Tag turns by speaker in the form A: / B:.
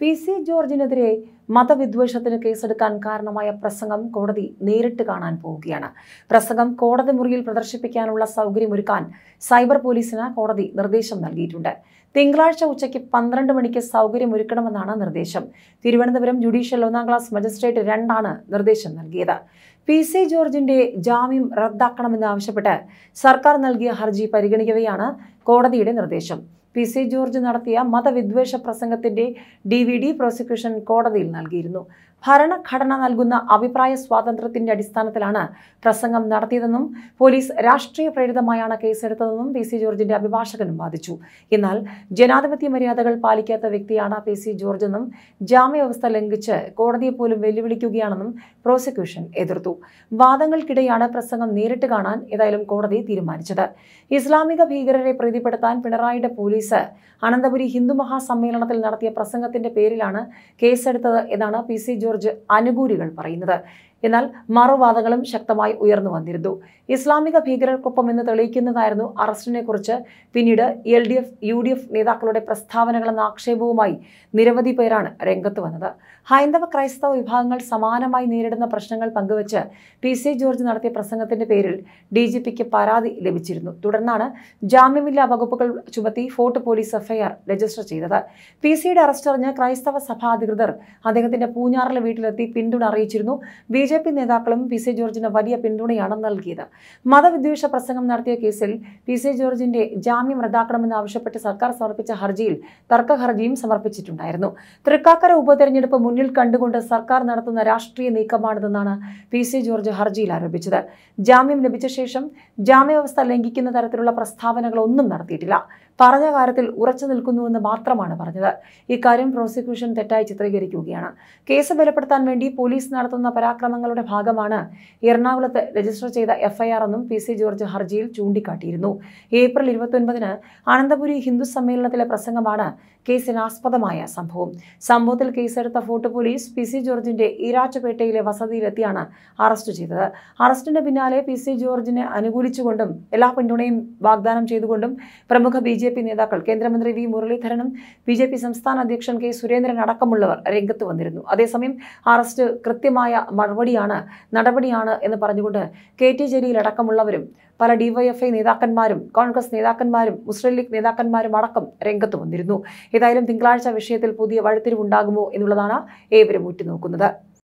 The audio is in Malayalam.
A: പി സി ജോർജിനെതിരെ മതവിദ്വേഷത്തിന് കേസെടുക്കാൻ കാരണമായ പ്രസംഗം കോടതി നേരിട്ട് കാണാൻ പോവുകയാണ് പ്രസംഗം കോടതി മുറിയിൽ പ്രദർശിപ്പിക്കാനുള്ള സൗകര്യമൊരുക്കാൻ സൈബർ പോലീസിന് കോടതി നിർദ്ദേശം നൽകിയിട്ടുണ്ട് തിങ്കളാഴ്ച ഉച്ചയ്ക്ക് പന്ത്രണ്ട് മണിക്ക് സൗകര്യമൊരുക്കണമെന്നാണ് നിർദ്ദേശം തിരുവനന്തപുരം ജുഡീഷ്യൽ ഒന്നാം ക്ലാസ് മജിസ്ട്രേറ്റ് രണ്ടാണ് നിർദ്ദേശം നൽകിയത് പി സി ജോർജിന്റെ ജാമ്യം റദ്ദാക്കണമെന്നാവശ്യപ്പെട്ട് സർക്കാർ നൽകിയ ഹർജി പരിഗണിക്കവെയാണ് കോടതിയുടെ നിർദ്ദേശം പി സി ജോർജ് നടത്തിയ മതവിദ്വേഷ പ്രസംഗത്തിന്റെ ഡി വി ഡി പ്രോസിക്യൂഷൻ കോടതിയിൽ നൽകിയിരുന്നു ഭരണഘടന നൽകുന്ന അഭിപ്രായ സ്വാതന്ത്ര്യത്തിന്റെ അടിസ്ഥാനത്തിലാണ് പ്രസംഗം നടത്തിയതെന്നും പോലീസ് രാഷ്ട്രീയ പ്രേരിതമായാണ് കേസെടുത്തതെന്നും പി സി ജോർജിന്റെ അഭിഭാഷകനും വാദിച്ചു എന്നാൽ ജനാധിപത്യ മര്യാദകൾ പാലിക്കാത്ത വ്യക്തിയാണ് പി സി ജോർജ് എന്നും ജാമ്യവ്യവസ്ഥ ലംഘിച്ച് കോടതിയെ പോലും വെല്ലുവിളിക്കുകയാണെന്നും പ്രോസിക്യൂഷൻ എതിർത്തു വാദങ്ങൾക്കിടെയാണ് പ്രസംഗം നേരിട്ട് കാണാൻ ഏതായാലും കോടതി തീരുമാനിച്ചത് ഇസ്ലാമിക ഭീകരരെ പ്രീതിപ്പെടുത്താൻ പിണറായിയുടെ പോലീസ് അനന്തപുരി ഹിന്ദു മഹാസമ്മേളനത്തിൽ നടത്തിയ പ്രസംഗത്തിന്റെ പേരിലാണ് കേസെടുത്തത് എന്നാണ് പി സി ജോർജ് കുറിച്ച് അനുകൂലികൾ പറയുന്നത് എന്നാൽ മറുവാദങ്ങളും ശക്തമായി ഉയർന്നു വന്നിരുന്നു ഇസ്ലാമിക ഭീകരർക്കൊപ്പം എന്ന് തെളിയിക്കുന്നതായിരുന്നു അറസ്റ്റിനെ കുറിച്ച് പിന്നീട് L D F U D F നേതാക്കളുടെ പ്രസ്താവനകളെന്ന ആക്ഷേപവുമായി നിരവധി പേരാണ് രംഗത്ത് വന്നത് ഹൈന്ദവ ക്രൈസ്തവ വിഭാഗങ്ങൾ സമാനമായി നേരിടുന്ന പ്രശ്നങ്ങൾ പങ്കുവച്ച് പി സി ജോർജ് നടത്തിയ പ്രസംഗത്തിന്റെ പേരിൽ ഡി ജി പിക്ക് പരാതി ലഭിച്ചിരുന്നു തുടർന്നാണ് ജാമ്യമില്ലാ വകുപ്പുകൾ ചുമത്തി ഫോർട്ട് പോലീസ് എഫ്ഐആർ രജിസ്റ്റർ ചെയ്തത് പി സിയുടെ അറസ്റ്റ് അറിഞ്ഞ് ക്രൈസ്തവ സഭാ അധികൃതർ അദ്ദേഹത്തിന്റെ പൂഞ്ഞാറിലെ വീട്ടിലെത്തി പിന്തുണ അറിയിച്ചിരുന്നു ബി ജെ ജെ നേതാക്കളും പി സി ജോർജിന് വലിയ പിന്തുണയാണ് നൽകിയത് മതവിദ്വേഷ പ്രസംഗം നടത്തിയ കേസിൽ പി സി ജോർജിന്റെ ജാമ്യം റദ്ദാക്കണമെന്നാവശ്യപ്പെട്ട് സർക്കാർ സമർപ്പിച്ച ഹർജിയിൽ തർക്ക ഹർജിയും സമർപ്പിച്ചിട്ടുണ്ടായിരുന്നു തൃക്കാക്കര ഉപതെരഞ്ഞെടുപ്പ് മുന്നിൽ കണ്ടുകൊണ്ട് സർക്കാർ നടത്തുന്ന രാഷ്ട്രീയ നീക്കമാണിതെന്നാണ് പി സി ജോർജ് ഹർജിയിൽ ആരോപിച്ചത് ജാമ്യം ലഭിച്ച ശേഷം ജാമ്യവ്യവസ്ഥ ലംഘിക്കുന്ന തരത്തിലുള്ള പ്രസ്താവനകളൊന്നും നടത്തിയിട്ടില്ല പറഞ്ഞ കാര്യത്തിൽ ഉറച്ചു നിൽക്കുന്നുവെന്ന് മാത്രമാണ് പറഞ്ഞത് ഇക്കാര്യം പ്രോസിക്യൂഷൻ തെറ്റായി ചിത്രീകരിക്കുകയാണ് കേസ് ബലപ്പെടുത്താൻ വേണ്ടി പോലീസ് നടത്തുന്ന പരാക്രമങ്ങൾ പ്രവർത്തനങ്ങളുടെ ഭാഗമാണ് എറണാകുളത്ത് രജിസ്റ്റർ ചെയ്ത എഫ്ഐആർ എന്നും പി സി ജോർജ് ഹർജിയിൽ ചൂണ്ടിക്കാട്ടിയിരുന്നു ഏപ്രിൽ ഇരുപത്തൊൻപതിന് അനന്തപുരി ഹിന്ദു സമ്മേളനത്തിലെ പ്രസംഗമാണ് കേസിനാസ്പദമായ സംഭവം സംഭവത്തിൽ കേസെടുത്ത ഫോർട്ട് പോലീസ് പി സി ജോർജിന്റെ ഈരാറ്റുപേട്ടയിലെ വസതിയിലെത്തിയാണ് അറസ്റ്റ് ചെയ്തത് അറസ്റ്റിന് പിന്നാലെ പി സി ജോർജിനെ അനുകൂലിച്ചുകൊണ്ടും എല്ലാ പിന്തുണയും വാഗ്ദാനം ചെയ്തുകൊണ്ടും പ്രമുഖ ബി ജെ പി നേതാക്കൾ കേന്ദ്രമന്ത്രി വി മുരളീധരനും ബി ജെ പി സംസ്ഥാന അധ്യക്ഷൻ കെ സുരേന്ദ്രൻ അടക്കമുള്ളവർ രംഗത്ത് വന്നിരുന്നു അതേസമയം അറസ്റ്റ് കൃത്യമായ മറുപടി നടപടിയാണ് നടപടിയാണ് എന്ന് പറഞ്ഞുകൊണ്ട് കെ ടി ജലീലടക്കമുള്ളവരും പല ഡിവൈഎഫ്ഐ നേതാക്കന്മാരും കോൺഗ്രസ് നേതാക്കന്മാരും മുസ്ലിം ലീഗ് നേതാക്കന്മാരും അടക്കം രംഗത്ത് വന്നിരുന്നു ഏതായാലും തിങ്കളാഴ്ച വിഷയത്തിൽ പുതിയ വഴിത്തിരിവുണ്ടാകുമോ എന്നുള്ളതാണ് ഏവരും ഉറ്റുനോക്കുന്നത്